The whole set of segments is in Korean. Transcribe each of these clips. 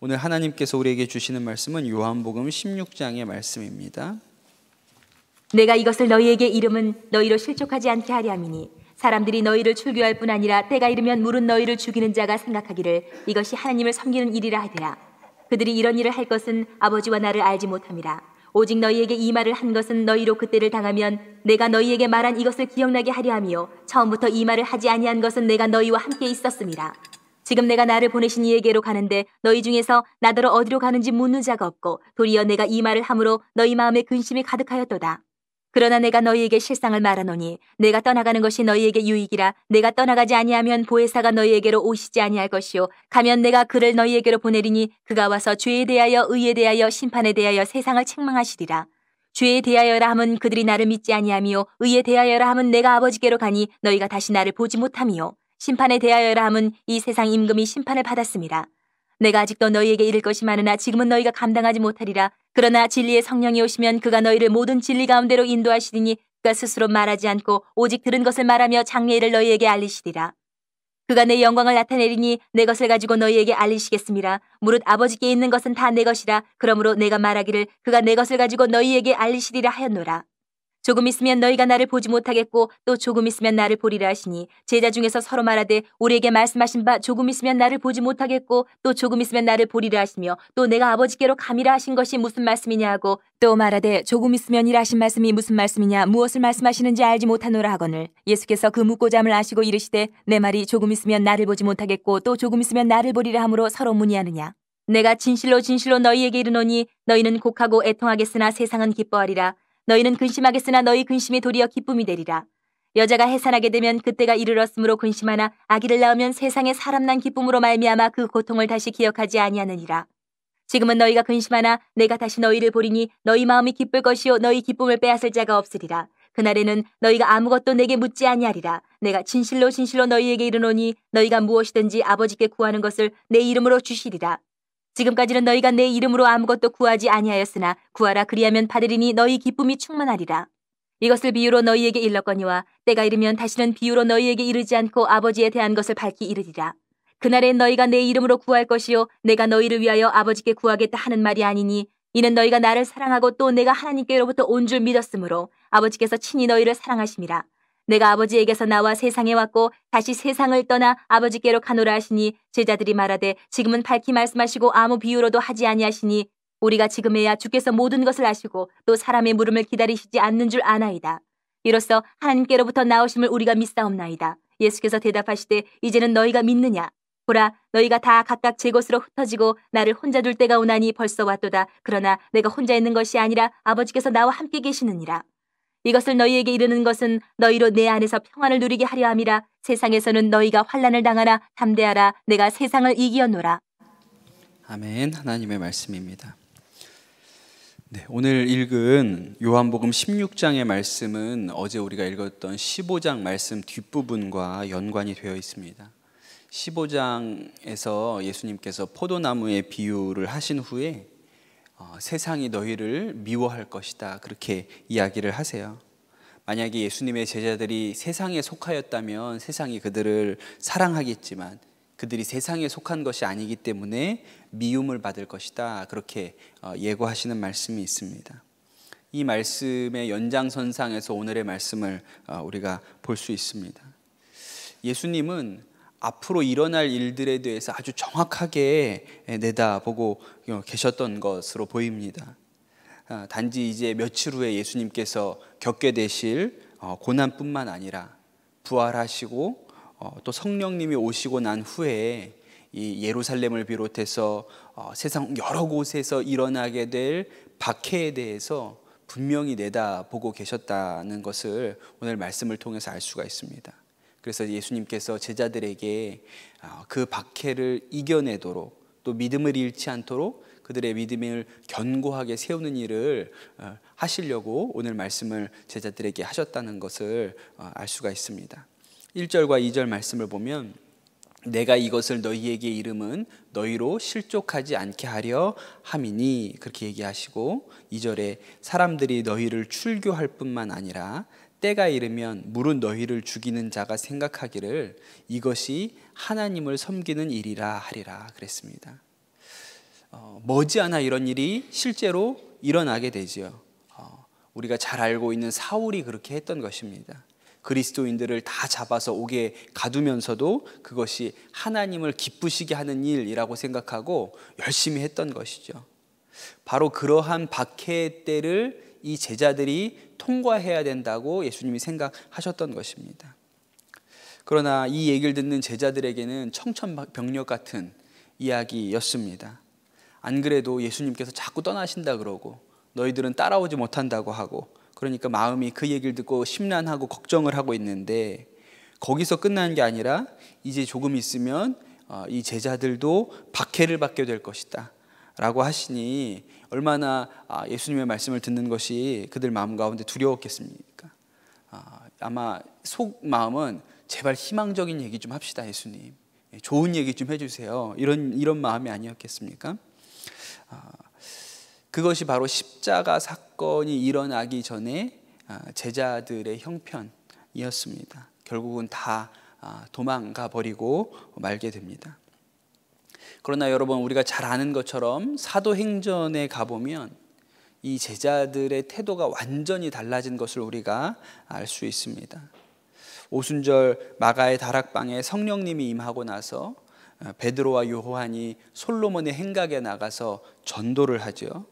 오늘 하나님께서 우리에게 주시는 말씀은 요한복음 16장의 말씀입니다. 내가 이것을 너희에게 이름은 너희로 실족하지 않게 하리 함이니 사람들이 너희를 출교할 뿐 아니라 때가 이르면 물은 너희를 죽이는 자가 생각하기를 이것이 하나님을 섬기는 일이라 하리라 그들이 이런 일을 할 것은 아버지와 나를 알지 못함이라 오직 너희에게 이 말을 한 것은 너희로 그때를 당하면 내가 너희에게 말한 이것을 기억나게 하려 함이요 처음부터 이 말을 하지 아니한 것은 내가 너희와 함께 있었음이라 지금 내가 나를 보내신 이에게로 가는데 너희 중에서 나더러 어디로 가는지 묻는 자가 없고 도리어 내가 이 말을 함으로 너희 마음에 근심이 가득하였도다. 그러나 내가 너희에게 실상을 말하노니 내가 떠나가는 것이 너희에게 유익이라 내가 떠나가지 아니하면 보혜사가 너희에게로 오시지 아니할 것이요 가면 내가 그를 너희에게로 보내리니 그가 와서 죄에 대하여 의에 대하여 심판에 대하여 세상을 책망하시리라 죄에 대하여라 함은 그들이 나를 믿지 아니하며 의에 대하여라 함은 내가 아버지께로 가니 너희가 다시 나를 보지 못함이요 심판에 대하여라 함은 이 세상 임금이 심판을 받았습니다. 내가 아직도 너희에게 이를 것이 많으나 지금은 너희가 감당하지 못하리라. 그러나 진리의 성령이 오시면 그가 너희를 모든 진리 가운데로 인도하시리니 그가 스스로 말하지 않고 오직 들은 것을 말하며 장례일을 너희에게 알리시리라. 그가 내 영광을 나타내리니 내 것을 가지고 너희에게 알리시겠습니다. 무릇 아버지께 있는 것은 다 내 것이라. 그러므로 내가 말하기를 그가 내 것을 가지고 너희에게 알리시리라 하였노라. 조금 있으면 너희가 나를 보지 못하겠고 또 조금 있으면 나를 보리라 하시니 제자 중에서 서로 말하되 우리에게 말씀하신 바 조금 있으면 나를 보지 못하겠고 또 조금 있으면 나를 보리라 하시며 또 내가 아버지께로 감이라 하신 것이 무슨 말씀이냐 하고 또 말하되 조금 있으면이라 하신 말씀이 무슨 말씀이냐 무엇을 말씀하시는지 알지 못하노라 하거늘 예수께서 그 묻고잠을 아시고 이르시되 내 말이 조금 있으면 나를 보지 못하겠고 또 조금 있으면 나를 보리라 함으로 서로 문의하느냐 내가 진실로 진실로 너희에게 이르노니 너희는 곡하고 애통하겠으나 세상은 기뻐하리라 너희는 근심하겠으나 너희 근심이 도리어 기쁨이 되리라. 여자가 해산하게 되면 그때가 이르렀으므로 근심하나 아기를 낳으면 세상에 사람 난 기쁨으로 말미암아 그 고통을 다시 기억하지 아니하느니라. 지금은 너희가 근심하나 내가 다시 너희를 보리니 너희 마음이 기쁠 것이요 너희 기쁨을 빼앗을 자가 없으리라. 그날에는 너희가 아무것도 내게 묻지 아니하리라. 내가 진실로 진실로 너희에게 이르노니 너희가 무엇이든지 아버지께 구하는 것을 내 이름으로 주시리라. 지금까지는 너희가 내 이름으로 아무것도 구하지 아니하였으나 구하라 그리하면 받으리니 너희 기쁨이 충만하리라. 이것을 비유로 너희에게 일렀거니와 때가 이르면 다시는 비유로 너희에게 이르지 않고 아버지에 대한 것을 밝히 이르리라. 그날엔 너희가 내 이름으로 구할 것이요 내가 너희를 위하여 아버지께 구하겠다 하는 말이 아니니 이는 너희가 나를 사랑하고 또 내가 하나님께로부터 온 줄 믿었으므로 아버지께서 친히 너희를 사랑하심이라. 내가 아버지에게서 나와 세상에 왔고 다시 세상을 떠나 아버지께로 가노라 하시니 제자들이 말하되 지금은 밝히 말씀하시고 아무 비유로도 하지 아니하시니 우리가 지금에야 주께서 모든 것을 아시고 또 사람의 물음을 기다리시지 않는 줄 아나이다. 이로써 하나님께로부터 나오심을 우리가 믿사옵나이다. 예수께서 대답하시되 이제는 너희가 믿느냐? 보라 너희가 다 각각 제 곳으로 흩어지고 나를 혼자 둘 때가 오나니 벌써 왔도다. 그러나 내가 혼자 있는 것이 아니라 아버지께서 나와 함께 계시느니라. 이것을 너희에게 이르는 것은 너희로 내 안에서 평안을 누리게 하려 함이라 세상에서는 너희가 환란을 당하나 담대하라 내가 세상을 이기었노라. 아멘. 하나님의 말씀입니다. 네, 오늘 읽은 요한복음 16장의 말씀은 어제 우리가 읽었던 15장 말씀 뒷부분과 연관이 되어 있습니다. 15장에서 예수님께서 포도나무의 비유를 하신 후에 어, 세상이 너희를 미워할 것이다. 그렇게 이야기를 하세요. 만약에 예수님의 제자들이 세상에 속하였다면 세상이 그들을 사랑하겠지만 그들이 세상에 속한 것이 아니기 때문에 미움을 받을 것이다. 그렇게 어, 예고하시는 말씀이 있습니다. 이 말씀의 연장선상에서 오늘의 말씀을 어, 우리가 볼 수 있습니다. 예수님은 앞으로 일어날 일들에 대해서 아주 정확하게 예, 내다보고 계셨던 것으로 보입니다. 아, 단지 이제 며칠 후에 예수님께서 겪게 되실 어, 고난뿐만 아니라 부활하시고 어, 또 성령님이 오시고 난 후에 이 예루살렘을 비롯해서 어, 세상 여러 곳에서 일어나게 될 박해에 대해서 분명히 내다보고 계셨다는 것을 오늘 말씀을 통해서 알 수가 있습니다. 그래서 예수님께서 제자들에게 아, 그 박해를 이겨내도록 또 믿음을 잃지 않도록 그들의 믿음을 견고하게 세우는 일을 어, 하시려고 오늘 말씀을 제자들에게 하셨다는 것을 어, 알 수가 있습니다. 1절과 2절 말씀을 보면 내가 이것을 너희에게 이름은 너희로 실족하지 않게 하려 함이니 그렇게 얘기하시고 2절에 사람들이 너희를 출교할 뿐만 아니라 때가 이르면 물은 너희를 죽이는 자가 생각하기를 이것이 하나님을 섬기는 일이라 하리라 그랬습니다. 어, 머지않아 이런 일이 실제로 일어나게 되지요. 어, 우리가 잘 알고 있는 사울이 그렇게 했던 것입니다. 그리스도인들을 다 잡아서 옥에 가두면서도 그것이 하나님을 기쁘시게 하는 일이라고 생각하고 열심히 했던 것이죠. 바로 그러한 박해 때를 이 제자들이 통과해야 된다고 예수님이 생각하셨던 것입니다. 그러나 이 얘기를 듣는 제자들에게는 청천벽력 같은 이야기였습니다. 안 그래도 예수님께서 자꾸 떠나신다 그러고 너희들은 따라오지 못한다고 하고 그러니까 마음이 그 얘기를 듣고 심란하고 걱정을 하고 있는데 거기서 끝나는 게 아니라 이제 조금 있으면 어, 이 제자들도 박해를 받게 될 것이다. 라고 하시니 얼마나 아, 예수님의 말씀을 듣는 것이 그들 마음 가운데 두려웠겠습니까? 아, 아마 속 마음은 제발 희망적인 얘기 좀 합시다, 예수님. 예, 좋은 얘기 좀 해주세요. 이런, 이런 마음이 아니었겠습니까? 아, 그것이 바로 십자가 사건이 일어나기 전에 제자들의 형편이었습니다. 결국은 다 도망가 버리고 말게 됩니다. 그러나 여러분 우리가 잘 아는 것처럼 사도행전에 가보면 이 제자들의 태도가 완전히 달라진 것을 우리가 알 수 있습니다. 오순절 마가의 다락방에 성령님이 임하고 나서 어, 베드로와 요한이 솔로몬의 행각에 나가서 전도를 하죠.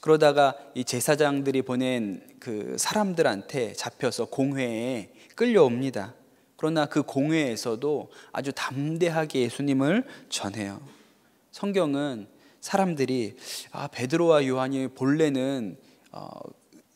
그러다가 이 제사장들이 보낸 그 사람들한테 잡혀서 공회에 끌려옵니다. 그러나 그 공회에서도 아주 담대하게 예수님을 전해요. 성경은 사람들이 아, 베드로와 요한이 본래는 어,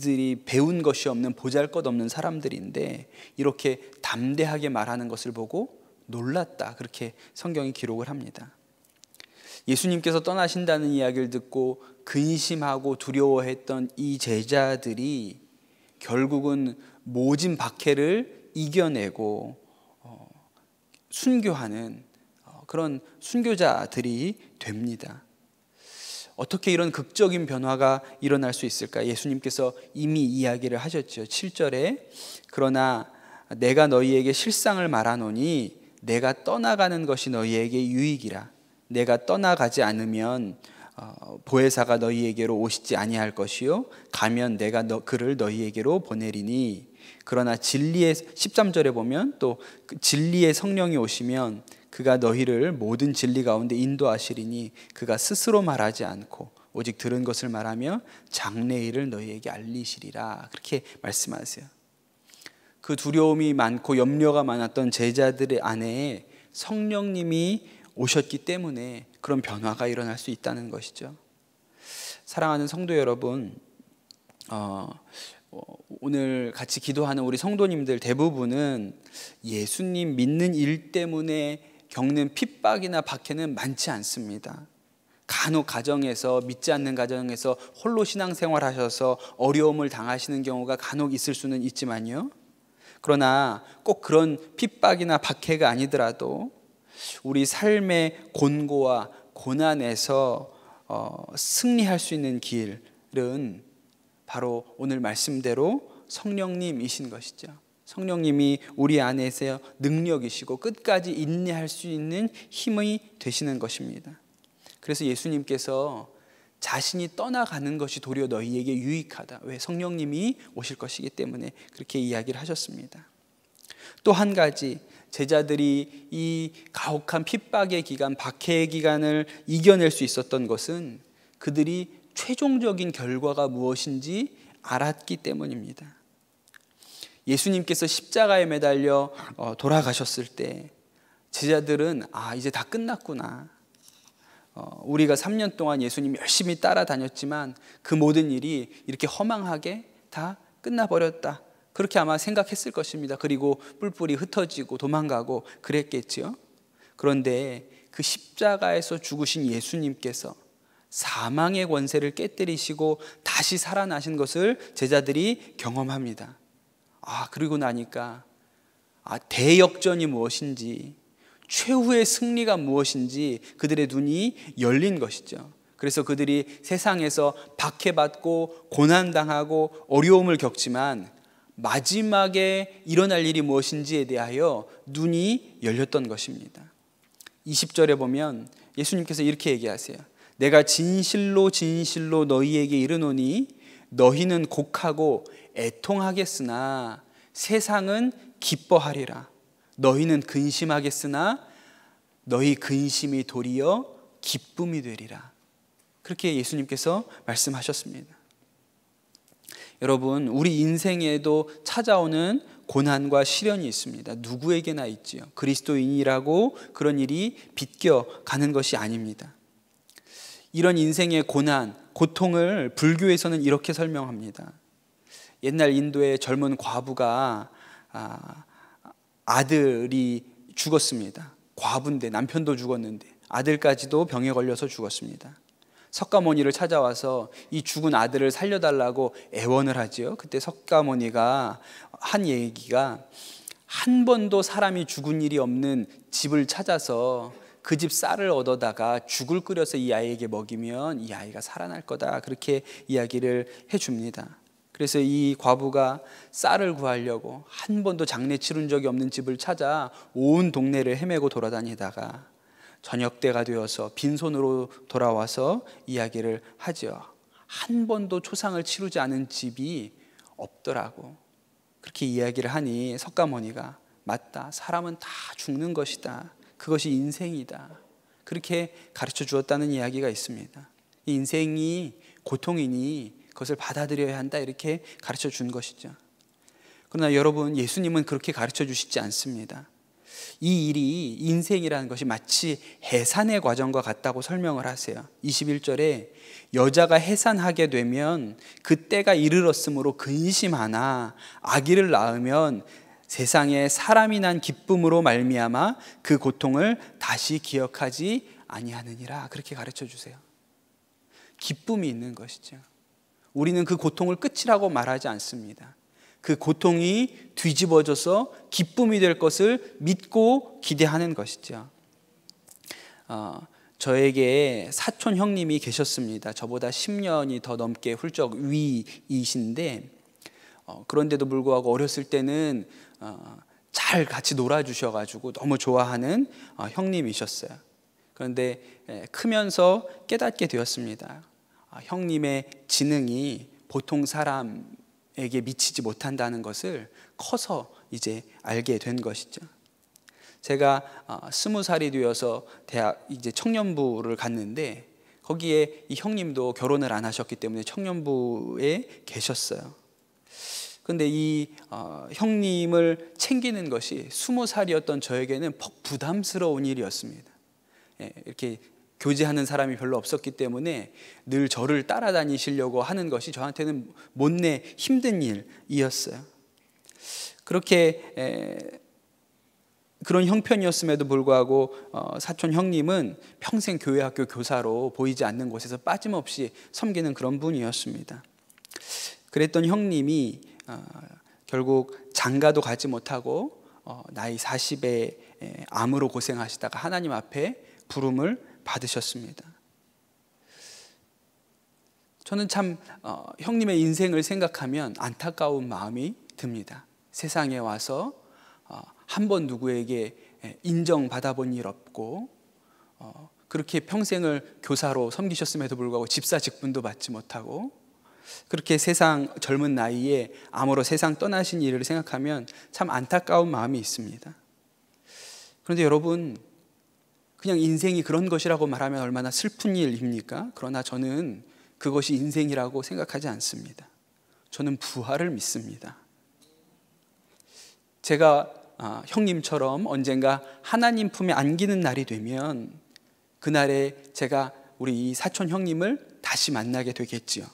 들이 배운 것이 없는 보잘것없는 사람들인데 이렇게 담대하게 말하는 것을 보고 놀랐다 그렇게 성경이 기록을 합니다. 예수님께서 떠나신다는 이야기를 듣고 근심하고 두려워했던 이 제자들이 결국은 모진 박해를 이겨내고 어, 순교하는 어, 그런 순교자들이 됩니다. 어떻게 이런 극적인 변화가 일어날 수 있을까? 예수님께서 이미 이야기를 하셨죠. 7절에 그러나 내가 너희에게 실상을 말하노니 내가 떠나가는 것이 너희에게 유익이라. 내가 떠나가지 않으면 어, 보혜사가 너희에게로 오시지 아니할 것이요 가면 내가 너, 그를 너희에게로 보내리니 그러나 진리의 13절에 보면 또 그 진리의 성령이 오시면 그가 너희를 모든 진리 가운데 인도하시리니 그가 스스로 말하지 않고 오직 들은 것을 말하며 장래일을 너희에게 알리시리라 그렇게 말씀하세요. 그 두려움이 많고 염려가 많았던 제자들의 안에 성령님이 오셨기 때문에 그런 변화가 일어날 수 있다는 것이죠. 사랑하는 성도 여러분, 어, 어, 오늘 같이 기도하는 우리 성도님들 대부분은 예수님 믿는 일 때문에 겪는 핍박이나 박해는 많지 않습니다. 간혹 가정에서 믿지 않는 가정에서 홀로 신앙생활 하셔서 어려움을 당하시는 경우가 간혹 있을 수는 있지만요. 그러나 꼭 그런 핍박이나 박해가 아니더라도 우리 삶의 곤고와 고난에서 어, 승리할 수 있는 길은 바로 오늘 말씀대로 성령님이신 것이죠. 성령님이 우리 안에서 능력이시고 끝까지 인내할 수 있는 힘이 되시는 것입니다. 그래서 예수님께서 자신이 떠나가는 것이 도리어 너희에게 유익하다. 왜 성령님이 오실 것이기 때문에 그렇게 이야기를 하셨습니다. 또 한 가지 제자들이 이 가혹한 핍박의 기간, 박해의 기간을 이겨낼 수 있었던 것은 그들이 최종적인 결과가 무엇인지 알았기 때문입니다. 예수님께서 십자가에 매달려 어, 돌아가셨을 때 제자들은 아 이제 다 끝났구나. 어, 우리가 3년 동안 예수님 열심히 따라다녔지만 그 모든 일이 이렇게 허망하게 다 끝나버렸다. 그렇게 아마 생각했을 것입니다. 그리고 뿔뿔이 흩어지고 도망가고 그랬겠지 그런데 그 십자가에서 죽으신 예수님께서 사망의 권세를 깨뜨리시고 다시 살아나신 것을 제자들이 경험합니다. 아, 그리고 나니까 아, 대역전이 무엇인지 최후의 승리가 무엇인지 그들의 눈이 열린 것이죠. 그래서 그들이 세상에서 박해받고 고난당하고 어려움을 겪지만 마지막에 일어날 일이 무엇인지에 대하여 눈이 열렸던 것입니다. 20절에 보면 예수님께서 이렇게 얘기하세요. 내가 진실로 진실로 너희에게 이르노니 너희는 곡하고 애통하겠으나 세상은 기뻐하리라. 너희는 근심하겠으나 너희 근심이 도리어 기쁨이 되리라. 그렇게 예수님께서 말씀하셨습니다. 여러분, 우리 인생에도 찾아오는 고난과 시련이 있습니다. 누구에게나 있지요. 그리스도인이라고 그런 일이 빗겨 가는 것이 아닙니다. 이런 인생의 고난, 고통을 불교에서는 이렇게 설명합니다. 옛날 인도의 젊은 과부가 아, 아들이 죽었습니다. 과부인데 남편도 죽었는데 아들까지도 병에 걸려서 죽었습니다. 석가모니를 찾아와서 이 죽은 아들을 살려달라고 애원을 하지요. 그때 석가모니가 한 얘기가 한 번도 사람이 죽은 일이 없는 집을 찾아서 그집 쌀을 얻어다가 죽을 끓여서 이 아이에게 먹이면 이 아이가 살아날 거다. 그렇게 이야기를 해줍니다. 그래서 이 과부가 쌀을 구하려고 한 번도 장례 치른 적이 없는 집을 찾아 온 동네를 헤매고 돌아다니다가 저녁 때가 되어서 빈손으로 돌아와서 이야기를 하죠. 한 번도 초상을 치르지 않은 집이 없더라고. 그렇게 이야기를 하니 석가모니가 맞다. 사람은 다 죽는 것이다. 그것이 인생이다. 그렇게 가르쳐 주었다는 이야기가 있습니다. 인생이 고통이니 그것을 받아들여야 한다. 이렇게 가르쳐 준 것이죠. 그러나 여러분, 예수님은 그렇게 가르쳐 주시지 않습니다. 이 일이 인생이라는 것이 마치 해산의 과정과 같다고 설명을 하세요. 21절에 여자가 해산하게 되면 그때가 이르렀으므로 근심하나 아기를 낳으면 세상에 사람이 난 기쁨으로 말미암아 그 고통을 다시 기억하지 아니하느니라 그렇게 가르쳐 주세요. 기쁨이 있는 것이죠. 우리는 그 고통을 끝이라고 말하지 않습니다. 그 고통이 뒤집어져서 기쁨이 될 것을 믿고 기대하는 것이죠. 어, 저에게 사촌 형님이 계셨습니다. 저보다 10년이 더 넘게 훌쩍 위이신데 어, 그런데도 불구하고 어렸을 때는 어, 잘 같이 놀아주셔가지고 너무 좋아하는 어, 형님이셨어요. 그런데 예, 크면서 깨닫게 되었습니다. 아, 형님의 지능이 보통 사람에게 미치지 못한다는 것을 커서 이제 알게 된 것이죠. 제가 스무 살이 되어서 대학 이제 청년부를 갔는데 거기에 이 형님도 결혼을 안 하셨기 때문에 청년부에 계셨어요. 근데 이 어, 형님을 챙기는 것이 스무 살이었던 저에게는 퍽 부담스러운 일이었습니다. 예, 이렇게 교제하는 사람이 별로 없었기 때문에 늘 저를 따라다니시려고 하는 것이 저한테는 못내 힘든 일이었어요. 그렇게 에, 그런 형편이었음에도 불구하고 어, 사촌 형님은 평생 교회 학교 교사로 보이지 않는 곳에서 빠짐없이 섬기는 그런 분이었습니다. 그랬던 형님이 어, 결국 장가도 가지 못하고 어, 나이 40에 암으로 고생하시다가 하나님 앞에 부름을 받으셨습니다. 저는 참 어, 형님의 인생을 생각하면 안타까운 마음이 듭니다. 세상에 와서 한 번 누구에게 인정받아 본일 없고 그렇게 평생을 교사로 섬기셨음에도 불구하고 집사 직분도 받지 못하고 그렇게 세상 젊은 나이에 암으로 세상 떠나신 일을 생각하면 참 안타까운 마음이 있습니다. 그런데 여러분, 그냥 인생이 그런 것이라고 말하면 얼마나 슬픈 일입니까? 그러나 저는 그것이 인생이라고 생각하지 않습니다. 저는 부활을 믿습니다. 제가 아, 형님처럼 언젠가 하나님 품에 안기는 날이 되면 그날에 제가 우리 이 사촌 형님을 다시 만나게 되겠지요.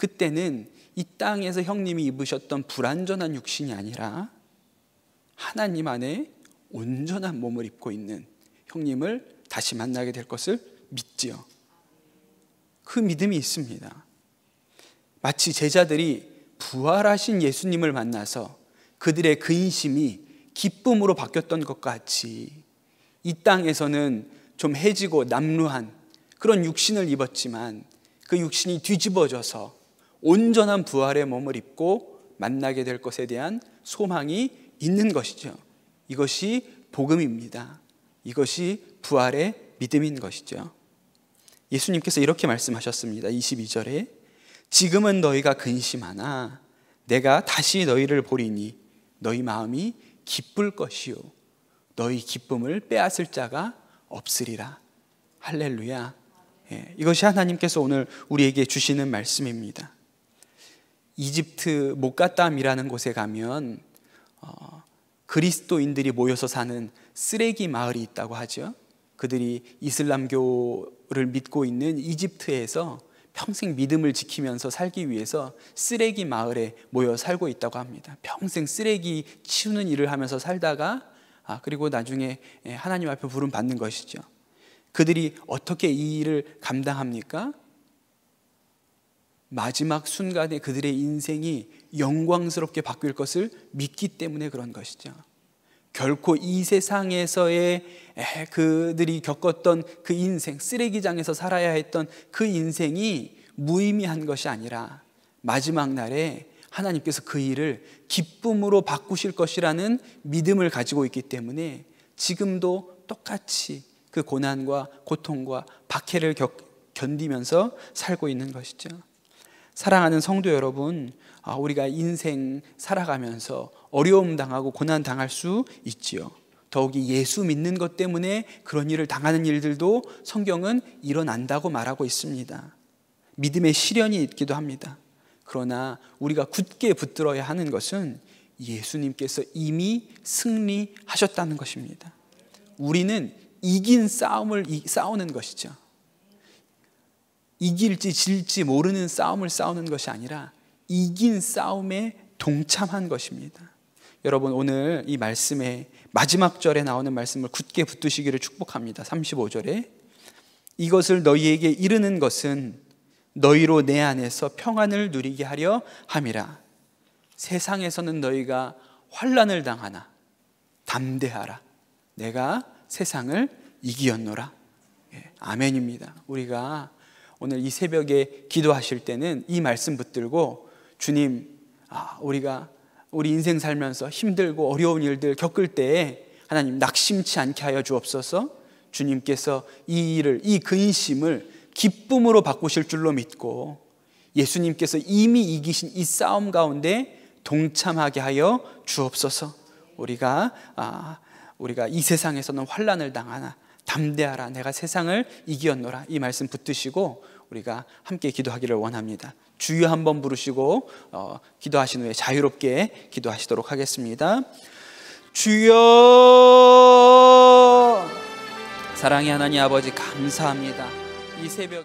그때는 이 땅에서 형님이 입으셨던 불완전한 육신이 아니라 하나님 안에 온전한 몸을 입고 있는 형님을 다시 만나게 될 것을 믿지요. 그 믿음이 있습니다. 마치 제자들이 부활하신 예수님을 만나서 그들의 근심이 기쁨으로 바뀌었던 것 같이 이 땅에서는 좀 해지고 남루한 그런 육신을 입었지만 그 육신이 뒤집어져서 온전한 부활의 몸을 입고 만나게 될 것에 대한 소망이 있는 것이죠. 이것이 복음입니다. 이것이 부활의 믿음인 것이죠. 예수님께서 이렇게 말씀하셨습니다. 22절에 지금은 너희가 근심하나 내가 다시 너희를 보리니 너희 마음이 기쁠 것이요 너희 기쁨을 빼앗을 자가 없으리라. 할렐루야. 예, 이것이 하나님께서 오늘 우리에게 주시는 말씀입니다. 이집트 목가담이라는 곳에 가면 어, 그리스도인들이 모여서 사는 쓰레기 마을이 있다고 하죠. 그들이 이슬람교를 믿고 있는 이집트에서 평생 믿음을 지키면서 살기 위해서 쓰레기 마을에 모여 살고 있다고 합니다. 평생 쓰레기 치우는 일을 하면서 살다가 아, 그리고 나중에 예, 하나님 앞에 부름 받는 것이죠. 그들이 어떻게 이 일을 감당합니까? 마지막 순간에 그들의 인생이 영광스럽게 바뀔 것을 믿기 때문에 그런 것이죠. 결코 이 세상에서의 그들이 겪었던 그 인생, 쓰레기장에서 살아야 했던 그 인생이 무의미한 것이 아니라 마지막 날에 하나님께서 그 일을 기쁨으로 바꾸실 것이라는 믿음을 가지고 있기 때문에 지금도 똑같이 그 고난과 고통과 박해를 겪, 견디면서 살고 있는 것이죠. 사랑하는 성도 여러분, 아, 우리가 인생 살아가면서 어려움 당하고 고난 당할 수 있지요. 더욱이 예수 믿는 것 때문에 그런 일을 당하는 일들도 성경은 일어난다고 말하고 있습니다. 믿음의 시련이 있기도 합니다. 그러나 우리가 굳게 붙들어야 하는 것은 예수님께서 이미 승리하셨다는 것입니다. 우리는 이긴 싸움을 싸우는 것이죠. 이길지 질지 모르는 싸움을 싸우는 것이 아니라 이긴 싸움에 동참한 것입니다. 여러분 오늘 이 말씀에 마지막 절에 나오는 말씀을 굳게 붙드시기를 축복합니다. 35절에 이것을 너희에게 이르는 것은 너희로 내 안에서 평안을 누리게 하려 함이라. 세상에서는 너희가 환란을 당하나 담대하라. 내가 세상을 이기었노라. 예, 아멘입니다. 우리가 오늘 이 새벽에 기도하실 때는 이 말씀 붙들고 주님, 아, 우리가 우리 인생 살면서 힘들고 어려운 일들 겪을 때에 하나님 낙심치 않게 하여 주옵소서 주님께서 이 일을, 이 근심을 기쁨으로 바꾸실 줄로 믿고 예수님께서 이미 이기신 이 싸움 가운데 동참하게 하여 주옵소서 우리가 아, 우리가 이 세상에서는 환란을 당하나 담대하라 내가 세상을 이기었노라 이 말씀 붙드시고 우리가 함께 기도하기를 원합니다. 주여 한번 부르시고 어, 기도하신 후에 자유롭게 기도하시도록 하겠습니다. 주여 사랑의 하나님 아버지 감사합니다. 이 새벽